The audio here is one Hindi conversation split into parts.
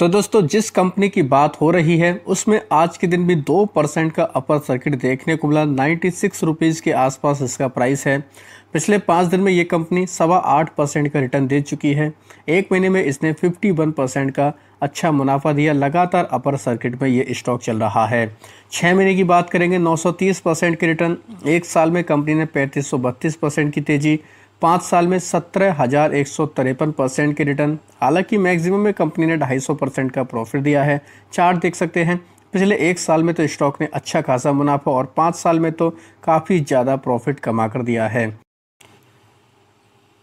तो दोस्तों जिस कंपनी की बात हो रही है उसमें आज के दिन भी दो परसेंट का अपर सर्किट देखने को मिला नाइन्टी सिक्स रुपीज़ के आसपास इसका प्राइस है पिछले पाँच दिन में ये कंपनी सवा आठ परसेंट का रिटर्न दे चुकी है एक महीने में इसने फिफ्टी वन परसेंट का अच्छा मुनाफा दिया लगातार अपर सर्किट में ये स्टॉक चल रहा है छः महीने की बात करेंगे नौ परसेंट के रिटर्न एक साल में कंपनी ने पैंतीस परसेंट की तेज़ी पाँच साल में सत्रह हज़ार एक सौ तिरपन परसेंट के रिटर्न हालांकि मैक्सिमम में कंपनी ने ढाई सौ परसेंट का प्रॉफिट दिया है चार्ट देख सकते हैं पिछले एक साल में तो स्टॉक ने अच्छा खासा मुनाफा और पाँच साल में तो काफ़ी ज़्यादा प्रॉफिट कमा कर दिया है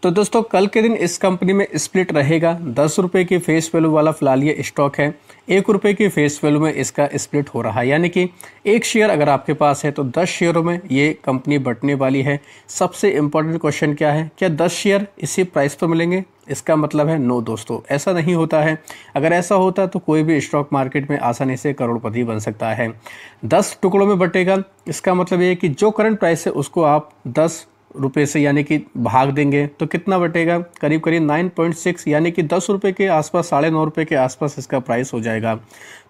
तो दोस्तों कल के दिन इस कंपनी में स्प्लिट रहेगा दस रुपये की फेस वैल्यू वाला फिलहाल ये स्टॉक है एक रुपये की फेस वैल्यू में इसका स्प्लिट हो रहा है यानी कि एक शेयर अगर आपके पास है तो दस शेयरों में ये कंपनी बटने वाली है सबसे इम्पोर्टेंट क्वेश्चन क्या है क्या दस शेयर इसी प्राइस पर मिलेंगे इसका मतलब है नो दोस्तों ऐसा नहीं होता है अगर ऐसा होता तो कोई भी स्टॉक मार्केट में आसानी से करोड़पति बन सकता है दस टुकड़ों में बटेगा इसका मतलब ये है कि जो करंट प्राइस है उसको आप दस रुपये से यानी कि भाग देंगे तो कितना बटेगा करीब करीब नाइन पॉइंट सिक्स यानी कि दस रुपये के आसपास साढ़े नौ रुपये के आसपास इसका प्राइस हो जाएगा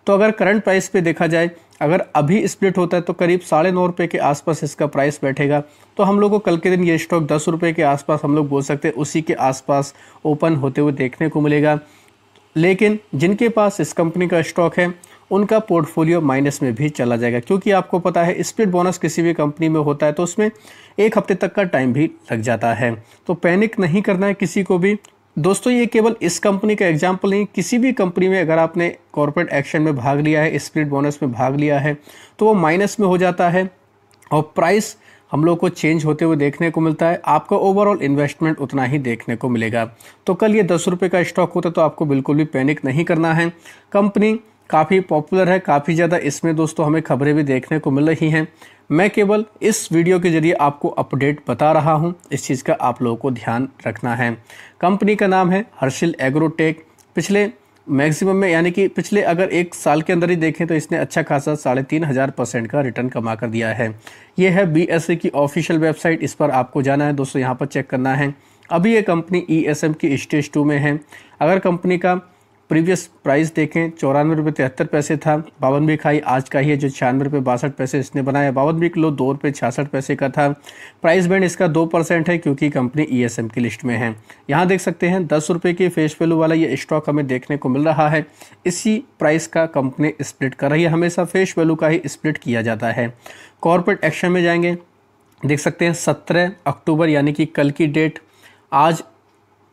तो अगर करंट प्राइस पे देखा जाए अगर अभी स्प्लिट होता है तो करीब साढ़े नौ रुपये के आसपास इसका प्राइस बैठेगा तो हम लोग को कल के दिन ये स्टॉक दस रुपये के आसपास हम लोग बोल सकते हैं उसी के आसपास ओपन होते हुए देखने को मिलेगा लेकिन जिनके पास इस कंपनी का स्टॉक है उनका पोर्टफोलियो माइनस में भी चला जाएगा क्योंकि आपको पता है स्प्लिट बोनस किसी भी कंपनी में होता है तो उसमें एक हफ्ते तक का टाइम भी लग जाता है तो पैनिक नहीं करना है किसी को भी दोस्तों ये केवल इस कंपनी का एग्जाम्पल नहीं किसी भी कंपनी में अगर आपने कॉरपोरेट एक्शन में भाग लिया है स्प्लिट बोनस में भाग लिया है तो वो माइनस में हो जाता है और प्राइस हम लोग को चेंज होते हुए देखने को मिलता है आपका ओवरऑल इन्वेस्टमेंट उतना ही देखने को मिलेगा तो कल ये दस रुपये का स्टॉक होता तो आपको बिल्कुल भी पैनिक नहीं करना है कंपनी काफ़ी पॉपुलर है काफ़ी ज़्यादा इसमें दोस्तों हमें खबरें भी देखने को मिल रही हैं मैं केवल इस वीडियो के जरिए आपको अपडेट बता रहा हूं इस चीज़ का आप लोगों को ध्यान रखना है कंपनी का नाम है हर्षिल एग्रोटेक पिछले मैक्सिमम में यानी कि पिछले अगर एक साल के अंदर ही देखें तो इसने अच्छा खासा साढ़े तीन हज़ार परसेंट का रिटर्न कमा कर दिया है ये है बी की ऑफिशियल वेबसाइट इस पर आपको जाना है दोस्तों यहाँ पर चेक करना है अभी ये कंपनी ई e की स्टेज टू में है अगर कंपनी का प्रीवियस प्राइस देखें चौरानवे रुपये तिहत्तर पैसे था बावन भी खाई आज का ही है जो छियानवे रुपये बासठ पैसे इसने बनाया बावन भी किलो दो रुपये छियासठ पैसे का था प्राइस बैंड इसका दो परसेंट है क्योंकि कंपनी ई एस एम की लिस्ट में है यहाँ देख सकते हैं दस रुपये की फेस वैल्यू वाला ये स्टॉक हमें देखने को मिल रहा है इसी प्राइस का कंपनी स्प्लिट कर रही है हमेशा फेस वैल्यू का ही स्प्लिट किया जाता है कॉरपोरेट एक्शन में जाएंगे देख सकते हैं सत्रह अक्टूबर यानी कि कल की डेट आज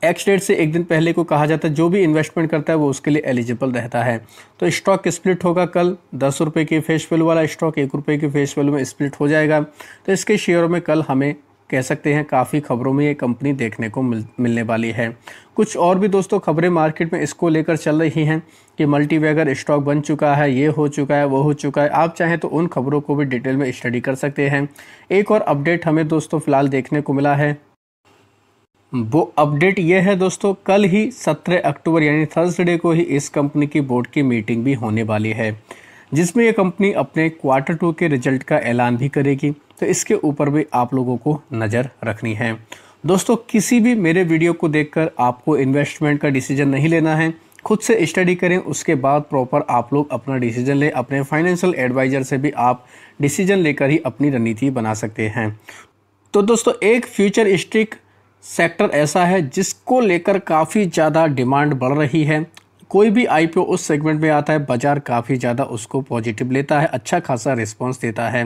एक्स डेट से एक दिन पहले को कहा जाता है जो भी इन्वेस्टमेंट करता है वो उसके लिए एलिजिबल रहता है तो स्टॉक स्प्लिट होगा कल दस रुपये की फेस वैल्यू वाला स्टॉक एक रुपये की फेस वैल्यू में स्प्लिट हो जाएगा तो इसके शेयरों में कल हमें कह सकते हैं काफ़ी खबरों में ये कंपनी देखने को मिल मिलने वाली है कुछ और भी दोस्तों खबरें मार्केट में इसको लेकर चल रही हैं कि मल्टीवैगर स्टॉक बन चुका है ये हो चुका है वो हो चुका है आप चाहें तो उन खबरों को भी डिटेल में स्टडी कर सकते हैं एक और अपडेट हमें दोस्तों फ़िलहाल देखने को मिला है वो अपडेट ये है दोस्तों कल ही 17 अक्टूबर यानी थर्सडे को ही इस कंपनी की बोर्ड की मीटिंग भी होने वाली है जिसमें ये कंपनी अपने क्वार्टर टू के रिजल्ट का ऐलान भी करेगी तो इसके ऊपर भी आप लोगों को नज़र रखनी है दोस्तों किसी भी मेरे वीडियो को देखकर आपको इन्वेस्टमेंट का डिसीजन नहीं लेना है खुद से स्टडी करें उसके बाद प्रॉपर आप लोग अपना डिसीजन लें अपने फाइनेंशियल एडवाइज़र से भी आप डिसीजन लेकर ही अपनी रणनीति बना सकते हैं तो दोस्तों एक फ्यूचर स्ट्रिक सेक्टर ऐसा है जिसको लेकर काफ़ी ज़्यादा डिमांड बढ़ रही है कोई भी आई उस सेगमेंट में आता है बाज़ार काफ़ी ज़्यादा उसको पॉजिटिव लेता है अच्छा खासा रिस्पांस देता है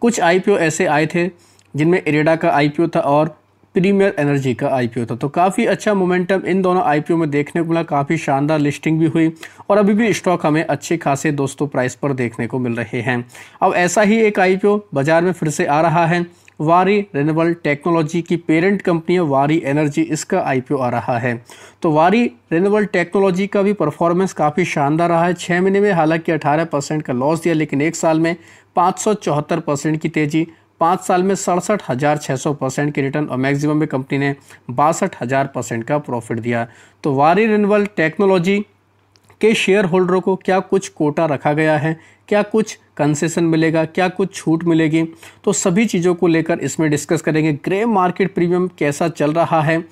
कुछ आई ऐसे आए थे जिनमें इरेडा का आई था और प्रीमियर एनर्जी का आईपीओ था तो काफ़ी अच्छा मोमेंटम इन दोनों आईपीओ में देखने को मिला काफ़ी शानदार लिस्टिंग भी हुई और अभी भी स्टॉक हमें अच्छे खासे दोस्तों प्राइस पर देखने को मिल रहे हैं अब ऐसा ही एक आईपीओ बाज़ार में फिर से आ रहा है वारी रेनबल टेक्नोलॉजी की पेरेंट कंपनी वारी एनर्जी इसका आईपीओ आ रहा है तो वारी रेनबल टेक्नोलॉजी का भी परफॉर्मेंस काफ़ी शानदार रहा है छः महीने में हालांकि अठारह परसेंट का लॉस दिया लेकिन एक साल में पाँच सौ चौहत्तर परसेंट की तेज़ी पाँच साल में सड़सठ हज़ार छः सौ परसेंट के रिटर्न और मैक्सिमम में कंपनी ने बासठ हज़ार परसेंट का प्रॉफिट दिया तो वारी रेनबल टेक्नोलॉजी के शेयर होल्डरों को क्या कुछ कोटा रखा गया है क्या कुछ कंसेशन मिलेगा क्या कुछ छूट मिलेगी तो सभी चीज़ों को लेकर इसमें डिस्कस करेंगे ग्रे मार्केट प्रीमियम कैसा चल रहा है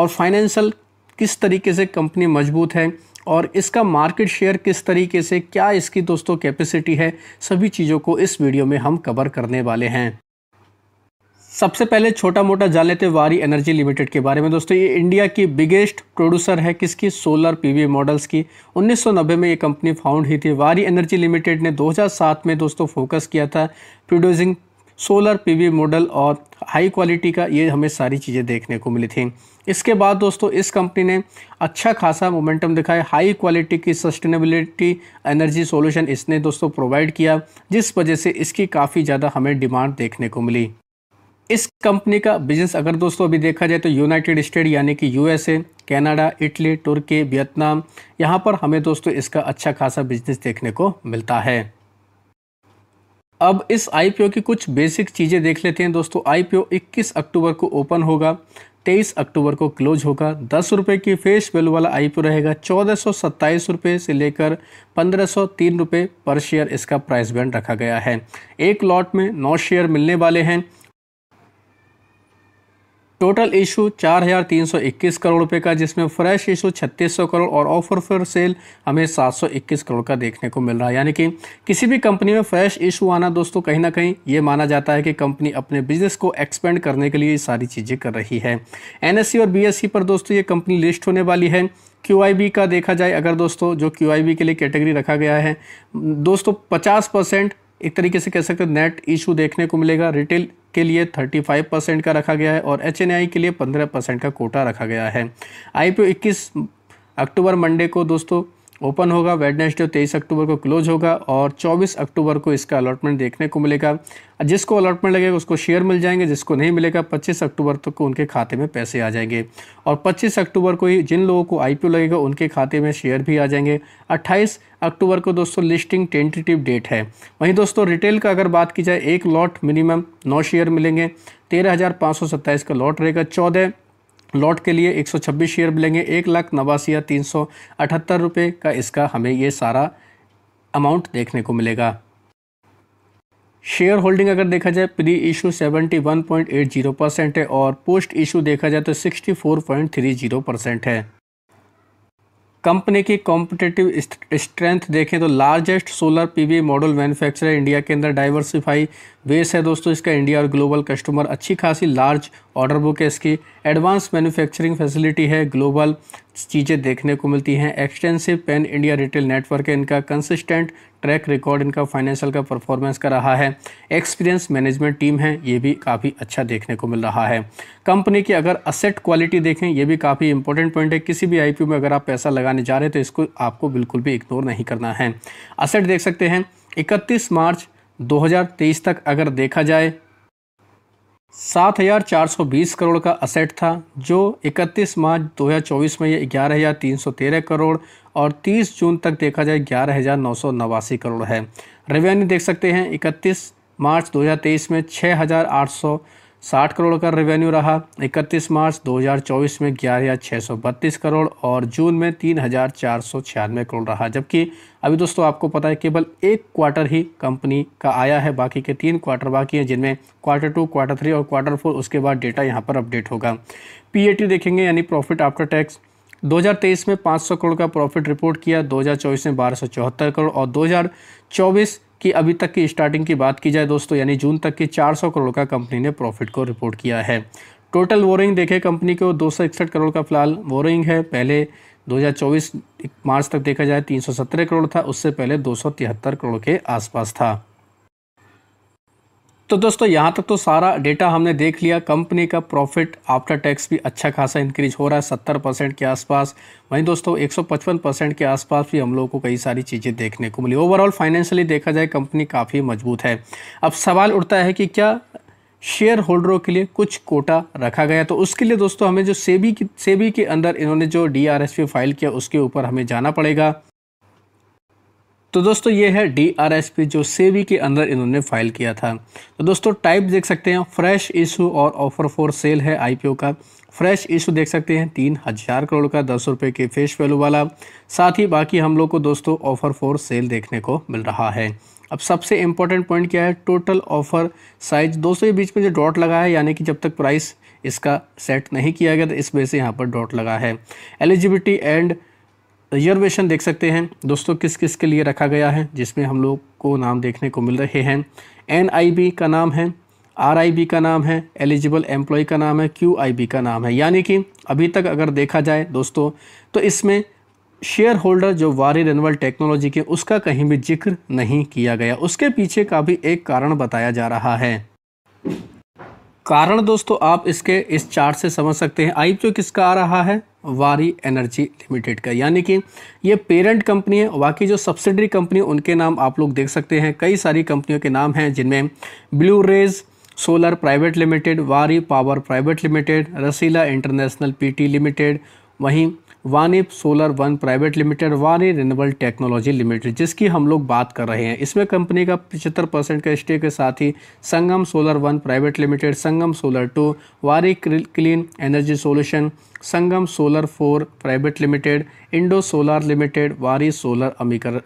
और फाइनेंशियल किस तरीके से कंपनी मजबूत है और इसका मार्केट शेयर किस तरीके से क्या इसकी दोस्तों कैपेसिटी है सभी चीज़ों को इस वीडियो में हम कवर करने वाले हैं सबसे पहले छोटा मोटा जान लेते वारी एनर्जी लिमिटेड के बारे में दोस्तों ये इंडिया की बिगेस्ट प्रोड्यूसर है किसकी सोलर पीवी मॉडल्स की 1990 में ये कंपनी फाउंड हुई थी वारी एनर्जी लिमिटेड ने 2007 में दोस्तों फोकस किया था प्रोड्यूसिंग सोलर पीवी मॉडल और हाई क्वालिटी का ये हमें सारी चीज़ें देखने को मिली थी इसके बाद दोस्तों इस कंपनी ने अच्छा खासा मोमेंटम दिखाया हाई क्वालिटी की सस्टेनेबिलिटी एनर्जी सॉल्यूशन इसने दोस्तों प्रोवाइड किया जिस वजह से इसकी काफ़ी ज़्यादा हमें डिमांड देखने को मिली इस कंपनी का बिजनेस अगर दोस्तों अभी देखा जाए तो यूनाइटेड स्टेट यानी कि यूएसए कनाडा इटली तुर्की वियतनाम यहाँ पर हमें दोस्तों इसका अच्छा खासा बिजनेस देखने को मिलता है अब इस आईपीओ की कुछ बेसिक चीज़ें देख लेते हैं दोस्तों आईपीओ 21 अक्टूबर को ओपन होगा 23 अक्टूबर को क्लोज होगा दस रुपये की फेस वैल्यू वाला आईपीओ रहेगा चौदह सौ सत्ताईस से लेकर पंद्रह सौ तीन पर शेयर इसका प्राइस बैंड रखा गया है एक लॉट में नौ शेयर मिलने वाले हैं टोटल इशू 4,321 करोड़ रुपए का जिसमें फ्रेश इशू 3600 करोड़ और ऑफर फॉर सेल हमें 721 करोड़ का देखने को मिल रहा है यानी कि किसी भी कंपनी में फ्रेश इशू आना दोस्तों कहीं ना कहीं ये माना जाता है कि कंपनी अपने बिजनेस को एक्सपेंड करने के लिए सारी चीज़ें कर रही है एन e और बी e पर दोस्तों ये कंपनी लिस्ट होने वाली है क्यू का देखा जाए अगर दोस्तों जो क्यू के लिए कैटेगरी रखा गया है दोस्तों पचास एक तरीके से कह सकते हैं नेट इशू देखने को मिलेगा रिटेल के लिए 35 परसेंट का रखा गया है और एच के लिए 15 परसेंट का कोटा रखा गया है आई 21 अक्टूबर मंडे को दोस्तों ओपन होगा वेडनेसडे तेईस अक्टूबर को क्लोज होगा और 24 अक्टूबर को इसका अलॉटमेंट देखने को मिलेगा जिसको अलॉटमेंट लगेगा उसको शेयर मिल जाएंगे जिसको नहीं मिलेगा 25 अक्टूबर तक तो को उनके खाते में पैसे आ जाएंगे और 25 अक्टूबर को ही जिन लोगों को आई लगेगा उनके खाते में शेयर भी आ जाएंगे अट्ठाईस अक्टूबर को दोस्तों लिस्टिंग टेंटेटिव डेट है वहीं दोस्तों रिटेल का अगर बात की जाए एक लॉट मिनिमम नौ शेयर मिलेंगे तेरह का लॉट रहेगा चौदह लॉट के लिए 126 शेयर मिलेंगे एक लाख नवासी या तीन सौ अठहत्तर रुपये का इसका हमें ये सारा अमाउंट देखने को मिलेगा शेयर होल्डिंग अगर देखा जाए प्री इशू 71.80 परसेंट है और पोस्ट इशू देखा जाए तो 64.30 परसेंट है कंपनी की कॉम्पिटेटिव स्ट्रेंथ देखें तो largest solar PV model manufacturer India के अंदर डाइवर्सिफाई बेस है दोस्तों इसका इंडिया और ग्लोबल कस्टमर अच्छी खासी लार्ज ऑर्डर बुक है इसकी एडवांस मैन्युफैक्चरिंग फैसिलिटी है ग्लोबल चीज़ें देखने को मिलती हैं extensive pan India retail network है इनका कंसिस्टेंट ट्रैक रिकॉर्ड इनका फाइनेंशियल का परफॉर्मेंस का रहा है एक्सपीरियंस मैनेजमेंट टीम है ये भी काफ़ी अच्छा देखने को मिल रहा है कंपनी की अगर असेट क्वालिटी देखें ये भी काफ़ी इंपॉर्टेंट पॉइंट है किसी भी आई में अगर आप पैसा लगाने जा रहे हैं तो इसको आपको बिल्कुल भी इग्नोर नहीं करना है असेट देख सकते हैं इकतीस मार्च 2023 तक अगर देखा जाए सात हज़ार चार सौ बीस करोड़ का असेट था जो इकतीस मार्च दो हज़ार चौबीस में ये ग्यारह हज़ार तीन सौ तेरह करोड़ और तीस जून तक देखा जाए ग्यारह हज़ार नौ सौ नवासी करोड़ है रेवेन्यू देख सकते हैं इकतीस मार्च दो हज़ार तेईस में छः हज़ार आठ सौ साठ करोड़ का रेवेन्यू रहा 31 मार्च 2024 में ग्यारह हज़ार छः सौ बत्तीस करोड़ और जून में तीन हज़ार चार सौ छियानवे करोड़ रहा जबकि अभी दोस्तों आपको पता है केवल एक क्वार्टर ही कंपनी का आया है बाकी के तीन क्वार्टर बाकी हैं जिनमें क्वार्टर टू क्वार्टर थ्री और क्वार्टर फोर उसके बाद डेटा यहाँ पर अपडेट होगा पी देखेंगे यानी प्रॉफिट आफ्टर टैक्स 2023 में 500 करोड़ का प्रॉफिट रिपोर्ट किया 2024 में बारह करोड़ और कि अभी तक की स्टार्टिंग की बात की जाए दोस्तों यानी जून तक की 400 करोड़ का कंपनी ने प्रॉफिट को रिपोर्ट किया है टोटल वोरिंग देखे कंपनी को दो करोड़ का फिलहाल वोरिंग है पहले 2024 मार्च तक देखा जाए 370 करोड़ था उससे पहले दो करोड़ के आसपास था तो दोस्तों यहाँ तक तो सारा डेटा हमने देख लिया कंपनी का प्रॉफिट आफ्टर टैक्स भी अच्छा खासा इंक्रीज हो रहा है सत्तर परसेंट के आसपास वहीं दोस्तों एक सौ पचपन परसेंट के आसपास भी हम लोगों को कई सारी चीज़ें देखने को मिली ओवरऑल फाइनेंशियली देखा जाए कंपनी काफ़ी मजबूत है अब सवाल उठता है कि क्या शेयर होल्डरों के लिए कुछ कोटा रखा गया तो उसके लिए दोस्तों हमें जो सेबी की सेबी के अंदर इन्होंने जो डी फाइल किया उसके ऊपर हमें जाना पड़ेगा तो दोस्तों ये है डी आर एस पी जो सेवी के अंदर इन्होंने फाइल किया था तो दोस्तों टाइप देख सकते हैं फ्रेश इशू और ऑफर फॉर सेल है आई पी ओ का फ्रेश इशू देख सकते हैं तीन हज़ार करोड़ का दस रुपये के फेस वैल्यू वाला साथ ही बाकी हम लोग को दोस्तों ऑफर फॉर सेल देखने को मिल रहा है अब सबसे इम्पॉर्टेंट पॉइंट क्या है टोटल ऑफर साइज दोस्तों ये बीच में जो डॉट लगा है यानी कि जब तक प्राइस इसका सेट नहीं किया गया तो इस वजह से यहाँ पर डॉट लगा है एलिजिबिलिटी एंड रिजर्वेशन देख सकते हैं दोस्तों किस किस के लिए रखा गया है जिसमें हम लोग को नाम देखने को मिल रहे हैं एन का नाम है आर का नाम है एलिजिबल एम्प्लॉय का नाम है क्यू का नाम है यानी कि अभी तक अगर देखा जाए दोस्तों तो इसमें शेयर होल्डर जो वारी रेनवल टेक्नोलॉजी के उसका कहीं भी जिक्र नहीं किया गया उसके पीछे का भी एक कारण बताया जा रहा है कारण दोस्तों आप इसके इस चार्ट से समझ सकते हैं आईपीओ किसका आ रहा है वारी एनर्जी लिमिटेड का यानी कि ये पेरेंट कंपनी है बाकी जो सब्सिडरी कंपनी उनके नाम आप लोग देख सकते हैं कई सारी कंपनियों के नाम हैं जिनमें blue rays solar private limited Waaree power private limited Rasila international PT limited वहीं वानिप solar one private limited Waaree renewable technology limited जिसकी हम लोग बात कर रहे हैं इसमें कंपनी का पचहत्तर परसेंट का स्टे के साथ ही Sangam solar one private limited Sangam solar two Waaree clean energy solution Sangam solar four private limited Indo solar limited Waaree solar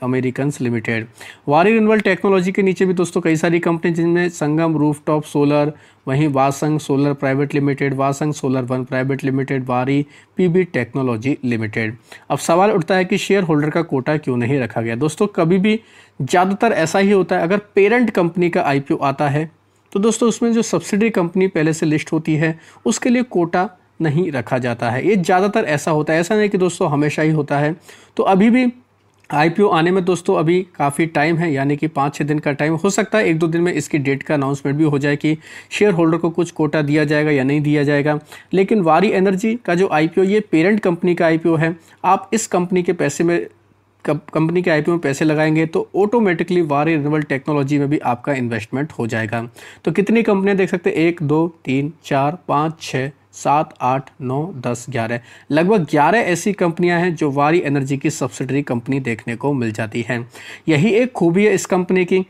American limited Waaree renewable technology के नीचे भी दोस्तों कई सारी कंपनी जिनमें संगम रूफटॉप सोलर वहीं वासंग सोलर प्राइवेट लिमिटेड वासंग solar one private limited Waaree PB technology limited अब सवाल उठता है कि शेयर होल्डर का कोटा क्यों नहीं रखा गया दोस्तों कभी भी ज़्यादातर ऐसा ही होता है अगर पेरेंट कंपनी का आई आता है तो दोस्तों उसमें जो सब्सिडी कंपनी पहले से लिस्ट होती है उसके लिए कोटा नहीं रखा जाता है ये ज़्यादातर ऐसा होता है ऐसा नहीं कि दोस्तों हमेशा ही होता है तो अभी भी आई आने में दोस्तों अभी काफ़ी टाइम है यानी कि पाँच छः दिन का टाइम हो सकता है एक दो दिन में इसकी डेट का अनाउंसमेंट भी हो जाए कि शेयर होल्डर को कुछ कोटा दिया जाएगा या नहीं दिया जाएगा लेकिन वारी एनर्जी का जो आई ये पेरेंट कंपनी का आई है आप इस कंपनी के पैसे में कंपनी के आई में पैसे लगाएंगे तो ऑटोमेटिकली वारी रिनल टेक्नोलॉजी में भी आपका इन्वेस्टमेंट हो जाएगा तो कितनी कंपनियां देख सकते हैं एक दो तीन चार पाँच छः सात आठ नौ दस ग्यारह लगभग ग्यारह ऐसी कंपनियां हैं जो वारी एनर्जी की सब्सिडरी कंपनी देखने को मिल जाती हैं यही एक खूबी है इस कंपनी की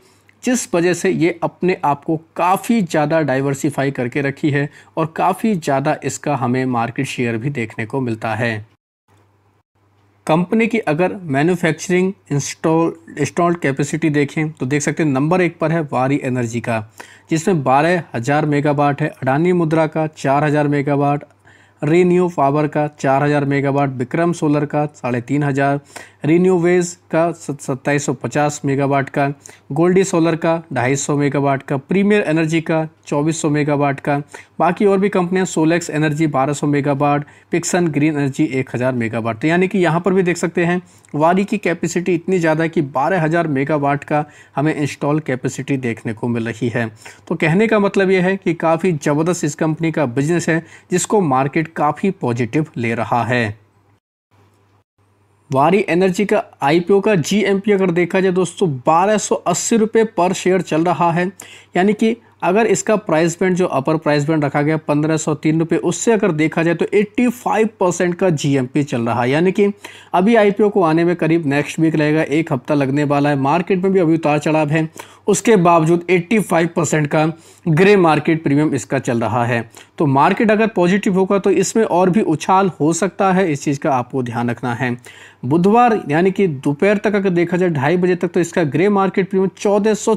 जिस वजह से ये अपने आप को काफ़ी ज़्यादा डाइवर्सिफाई करके रखी है और काफ़ी ज़्यादा इसका हमें मार्केट शेयर भी देखने को मिलता है कंपनी की अगर मैन्युफैक्चरिंग इंस्टॉल इंस्टॉल्ड कैपेसिटी देखें तो देख सकते हैं नंबर एक पर है वारी एनर्जी का जिसमें बारह हज़ार मेगावाट है अडानी मुद्रा का चार हज़ार मेगावाट रीन्यू पावर का चार हज़ार मेगावाट विक्रम सोलर का साढ़े तीन हज़ार रीन्यूवेज का सत्ताईस सौ पचास मेगावाट का गोल्डी सोलर का ढाई सौ मेगावाट का प्रीमियर एनर्जी का चौबीस सौ मेगावाट का बाकी और भी कंपनियां सोलेक्स एनर्जी बारह सौ मेगावाट पिक्सन ग्रीन एनर्जी एक हज़ार मेगावाट तो यानी कि यहाँ पर भी देख सकते हैं वारी की कैपेसिटी इतनी ज़्यादा है कि बारह हज़ार मेगावाट का हमें इंस्टॉल कैपेसिटी देखने को मिल रही है तो कहने का मतलब यह है कि काफ़ी ज़बरदस्त इस कंपनी का बिजनेस है जिसको मार्केट काफ़ी पॉजिटिव ले रहा है वारी एनर्जी का आईपीओ का जीएमपी अगर देखा जाए दोस्तों बारह सौ अस्सी रुपये पर शेयर चल रहा है यानी कि अगर इसका प्राइस बैंड जो अपर प्राइस बैंड रखा गया पंद्रह सौ तीन रुपये उससे अगर देखा जाए तो 85 परसेंट का जी चल रहा है यानी कि अभी आई को आने में करीब नेक्स्ट वीक लगेगा एक हफ्ता लगने वाला है मार्केट में भी अभी उतार चढ़ाव है उसके बावजूद 85 परसेंट का ग्रे मार्केट प्रीमियम इसका चल रहा है तो मार्केट अगर पॉजिटिव होगा तो इसमें और भी उछाल हो सकता है इस चीज़ का आपको ध्यान रखना है बुधवार यानी कि दोपहर तक अगर देखा जाए ढाई बजे तक तो इसका ग्रे मार्केट प्रीमियम चौदह सौ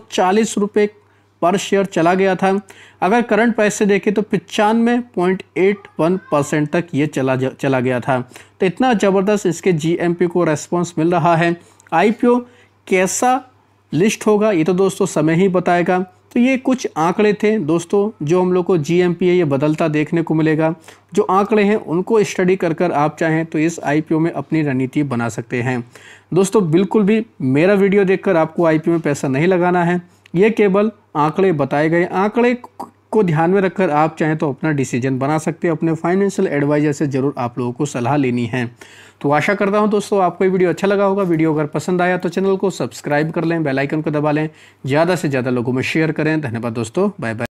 पर शेयर चला गया था अगर करंट प्राइस से देखें तो पचानवे पॉइंट एट वन परसेंट तक ये चला चला गया था तो इतना ज़बरदस्त इसके जीएमपी को रेस्पॉन्स मिल रहा है आईपीओ कैसा लिस्ट होगा ये तो दोस्तों समय ही बताएगा तो ये कुछ आंकड़े थे दोस्तों जो हम लोग को जी एम पी है ये बदलता देखने को मिलेगा जो आंकड़े हैं उनको स्टडी कर कर आप चाहें तो इस आई पी ओ में अपनी रणनीति बना सकते हैं दोस्तों बिल्कुल भी मेरा वीडियो देखकर आपको आई पी ओ में पैसा नहीं लगाना है ये केवल आंकड़े बताए गए आंकड़े को ध्यान में रखकर आप चाहें तो अपना डिसीजन बना सकते हैं अपने फाइनेंशियल एडवाइजर से ज़रूर आप लोगों को सलाह लेनी है तो आशा करता हूं दोस्तों आपको ये वीडियो अच्छा लगा होगा वीडियो अगर पसंद आया तो चैनल को सब्सक्राइब कर लें बेलाइकन को दबा लें ज़्यादा से ज़्यादा लोगों में शेयर करें धन्यवाद दोस्तों बाय बाय